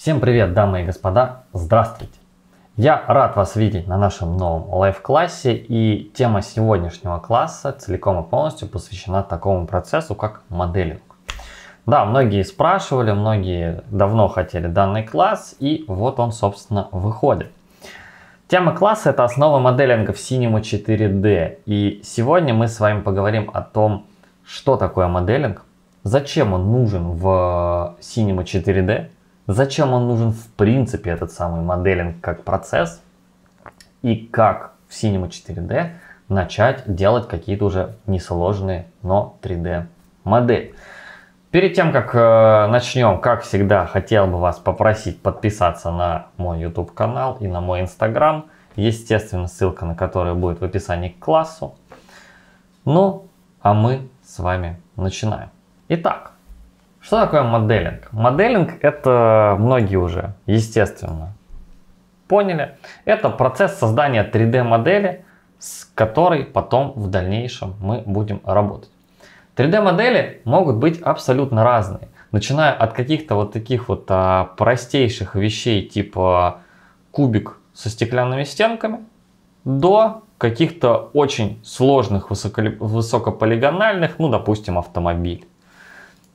Всем привет, дамы и господа, здравствуйте! Я рад вас видеть на нашем новом лайв-классе и тема сегодняшнего класса целиком и полностью посвящена такому процессу, как моделинг. Да, многие спрашивали, многие давно хотели данный класс и вот он, собственно, выходит. Тема класса – это основа моделинга в Cinema 4D и сегодня мы с вами поговорим о том, что такое моделинг, зачем он нужен в Cinema 4D, Зачем он нужен в принципе этот самый моделинг как процесс и как в Cinema 4D начать делать какие-то уже несложные, но 3D модели. Перед тем, как э, начнем, как всегда, хотел бы вас попросить подписаться на мой YouTube канал и на мой Instagram. Естественно, ссылка на который будет в описании к классу. Ну, а мы с вами начинаем. Итак, что такое моделинг? Моделинг – это многие уже, естественно, поняли. Это процесс создания 3D-модели, с которой потом в дальнейшем мы будем работать. 3D-модели могут быть абсолютно разные, начиная от каких-то вот таких вот а, простейших вещей типа кубик со стеклянными стенками до каких-то очень сложных высокополигональных, ну допустим автомобиль.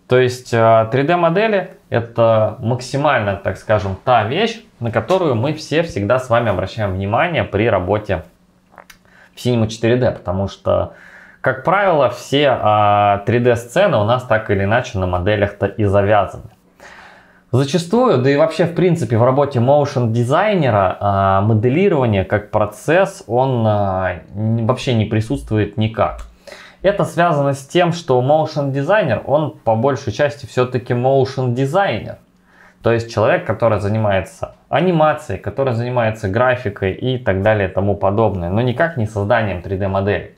То есть 3D-модели э, это максимально, так скажем, та вещь, на которую мы все всегда с вами обращаем внимание при работе в Cinema 4D, потому что, как правило, все 3D-сцены а, у нас так или иначе на моделях-то и завязаны. Зачастую, да и вообще в принципе в работе motion дизайнера а, моделирование как процесс, он а, вообще не присутствует никак. Это связано с тем, что motion дизайнер, он по большей части все-таки motion дизайнер. То есть человек, который занимается анимацией, который занимается графикой и так далее и тому подобное, но никак не созданием 3D-модели.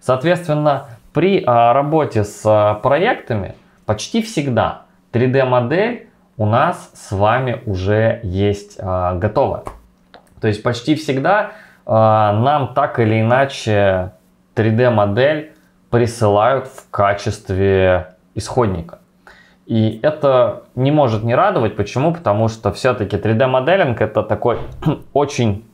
Соответственно, при а, работе с а, проектами почти всегда 3D-модель у нас с вами уже есть а, готова. То есть почти всегда а, нам так или иначе 3D-модель присылают в качестве исходника. И это не может не радовать. Почему? Потому что все-таки 3D-моделинг это такой очень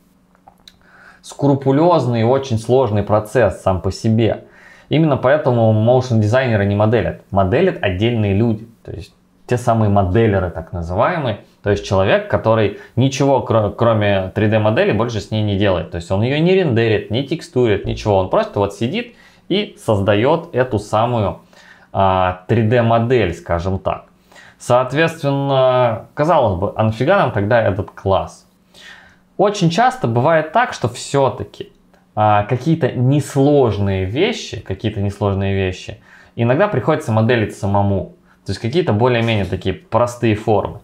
скрупулезный и очень сложный процесс сам по себе. Именно поэтому моушен дизайнеры не моделят. Моделят отдельные люди. То есть те самые моделеры, так называемые. То есть человек, который ничего, кроме 3D-модели, больше с ней не делает. То есть он ее не рендерит, не текстурит, ничего. Он просто вот сидит и создает эту самую 3D-модель, а, скажем так. Соответственно, казалось бы, а нафига нам тогда этот класс? Очень часто бывает так, что все-таки а, какие-то несложные вещи, какие-то несложные вещи, иногда приходится моделить самому. То есть какие-то более-менее такие простые формы.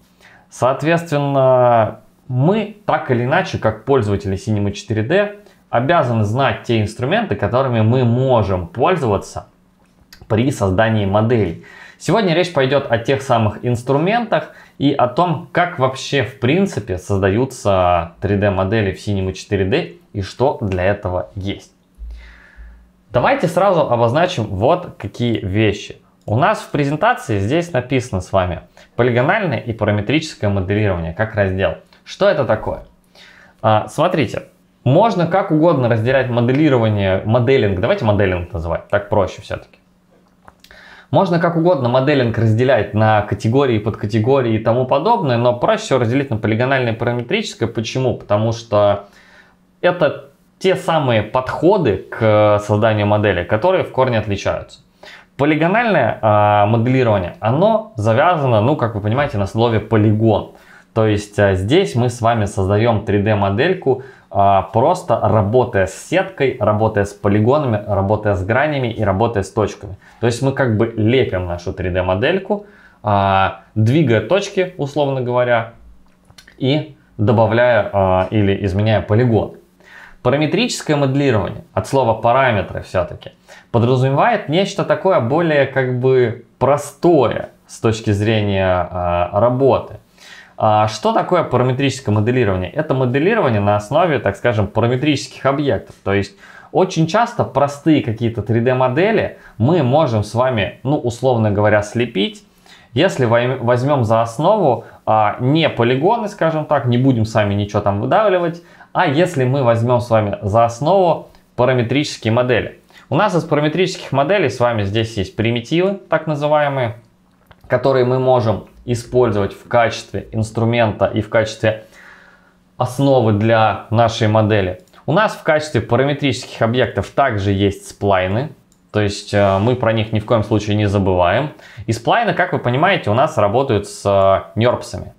Соответственно, мы так или иначе, как пользователи Cinema 4D, обязан знать те инструменты, которыми мы можем пользоваться при создании моделей. Сегодня речь пойдет о тех самых инструментах и о том, как вообще в принципе создаются 3D-модели в Cinema 4D и что для этого есть. Давайте сразу обозначим вот какие вещи. У нас в презентации здесь написано с вами полигональное и параметрическое моделирование как раздел. Что это такое? А, смотрите, можно как угодно разделять моделирование, моделинг, давайте моделинг называть, так проще все-таки. Можно как угодно моделинг разделять на категории, подкатегории и тому подобное, но проще всего разделить на полигональное и параметрическое. Почему? Потому что это те самые подходы к э, созданию модели, которые в корне отличаются. Полигональное э, моделирование, оно завязано, ну, как вы понимаете, на слове полигон. То есть э, здесь мы с вами создаем 3D-модельку а, просто работая с сеткой, работая с полигонами, работая с гранями и работая с точками. То есть мы как бы лепим нашу 3D модельку, а, двигая точки, условно говоря, и добавляя а, или изменяя полигон. Параметрическое моделирование, от слова параметры все-таки, подразумевает нечто такое более как бы простое с точки зрения работы. А, что такое параметрическое моделирование? Это моделирование на основе, так скажем, параметрических объектов. То есть очень часто простые какие-то 3D-модели мы можем с вами, ну, условно говоря, слепить. Если возьмем за основу а, не полигоны, скажем так, не будем сами ничего там выдавливать, а если мы возьмем с вами за основу параметрические модели. У нас из параметрических моделей с вами здесь есть примитивы, так называемые, которые мы можем использовать в качестве инструмента и в качестве основы для нашей модели. У нас в качестве параметрических объектов также есть сплайны, то есть э, мы про них ни в коем случае не забываем. И сплайны, как вы понимаете, у нас работают с э, нерпсами.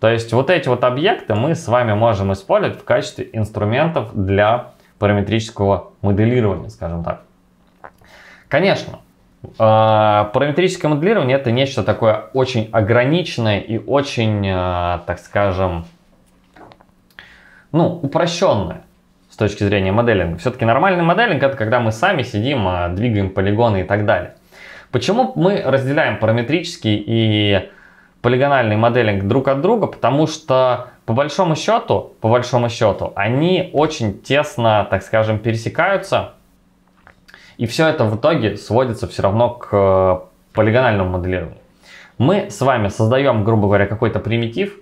То есть вот эти вот объекты мы с вами можем использовать в качестве инструментов для параметрического моделирования, скажем так. Конечно, а, параметрическое моделирование это нечто такое очень ограниченное и очень, а, так скажем, ну, упрощенное с точки зрения моделинга. Все-таки нормальный моделинг это когда мы сами сидим, а, двигаем полигоны и так далее. Почему мы разделяем параметрический и полигональный моделинг друг от друга? Потому что по большому счету, по большому счету, они очень тесно, так скажем, пересекаются и все это в итоге сводится все равно к э, полигональному моделированию. Мы с вами создаем, грубо говоря, какой-то примитив,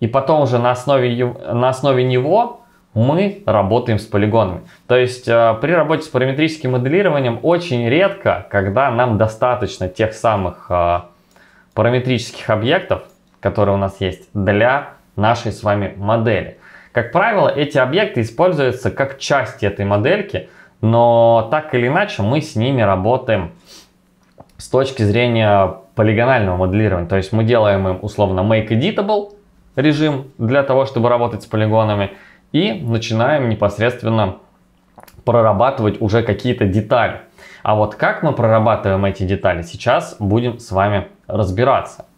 и потом уже на основе, его, на основе него мы работаем с полигонами. То есть э, при работе с параметрическим моделированием очень редко, когда нам достаточно тех самых э, параметрических объектов, которые у нас есть, для нашей с вами модели. Как правило, эти объекты используются как часть этой модельки – но так или иначе мы с ними работаем с точки зрения полигонального моделирования. То есть мы делаем им условно make editable режим для того, чтобы работать с полигонами и начинаем непосредственно прорабатывать уже какие-то детали. А вот как мы прорабатываем эти детали, сейчас будем с вами разбираться.